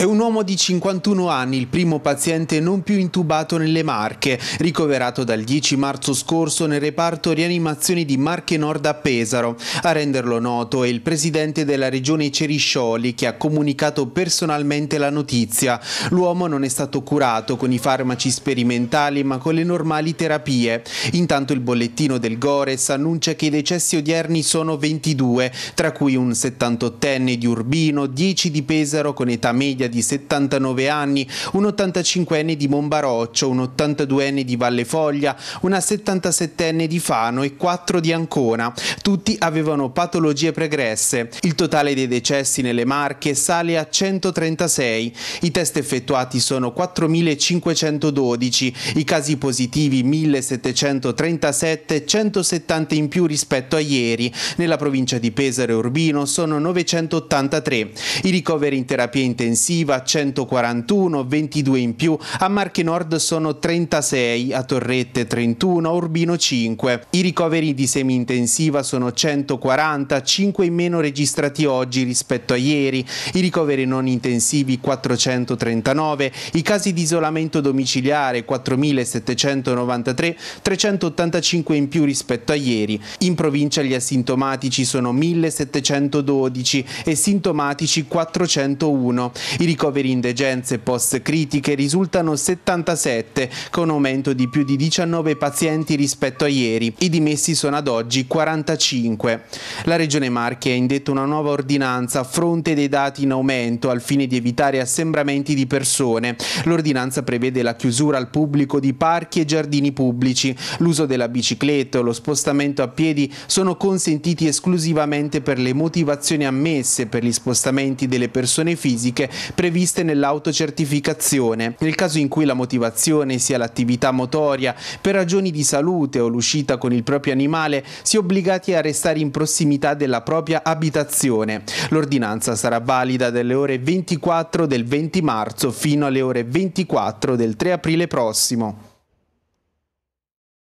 È un uomo di 51 anni, il primo paziente non più intubato nelle Marche, ricoverato dal 10 marzo scorso nel reparto rianimazioni di Marche Nord a Pesaro. A renderlo noto è il presidente della regione Ceriscioli che ha comunicato personalmente la notizia. L'uomo non è stato curato con i farmaci sperimentali ma con le normali terapie. Intanto il bollettino del Gores annuncia che i decessi odierni sono 22, tra cui un 78enne di Urbino, 10 di Pesaro con età media di 79 anni, un 85enne di Monbaroccio, un 82enne di Valle Foglia, una 77enne di Fano e 4 di Ancona. Tutti avevano patologie pregresse. Il totale dei decessi nelle Marche sale a 136. I test effettuati sono 4.512, i casi positivi 1.737, 170 in più rispetto a ieri. Nella provincia di Pesaro e Urbino sono 983. I ricoveri in terapia intensiva Positiva 141, 22 in più, a Marche Nord sono 36, a Torrette 31, a Urbino 5. I ricoveri di semi-intensiva sono 140, 5 in meno registrati oggi rispetto a ieri, i ricoveri non intensivi 439, i casi di isolamento domiciliare 4.793, 385 in più rispetto a ieri. In provincia gli asintomatici sono 1.712 e sintomatici 401. I ricoveri in degenze post-critiche risultano 77, con aumento di più di 19 pazienti rispetto a ieri. I dimessi sono ad oggi 45. La Regione Marche ha indetto una nuova ordinanza a fronte dei dati in aumento al fine di evitare assembramenti di persone. L'ordinanza prevede la chiusura al pubblico di parchi e giardini pubblici. L'uso della bicicletta o lo spostamento a piedi sono consentiti esclusivamente per le motivazioni ammesse per gli spostamenti delle persone fisiche previste nell'autocertificazione, nel caso in cui la motivazione sia l'attività motoria, per ragioni di salute o l'uscita con il proprio animale, si è obbligati a restare in prossimità della propria abitazione. L'ordinanza sarà valida dalle ore 24 del 20 marzo fino alle ore 24 del 3 aprile prossimo.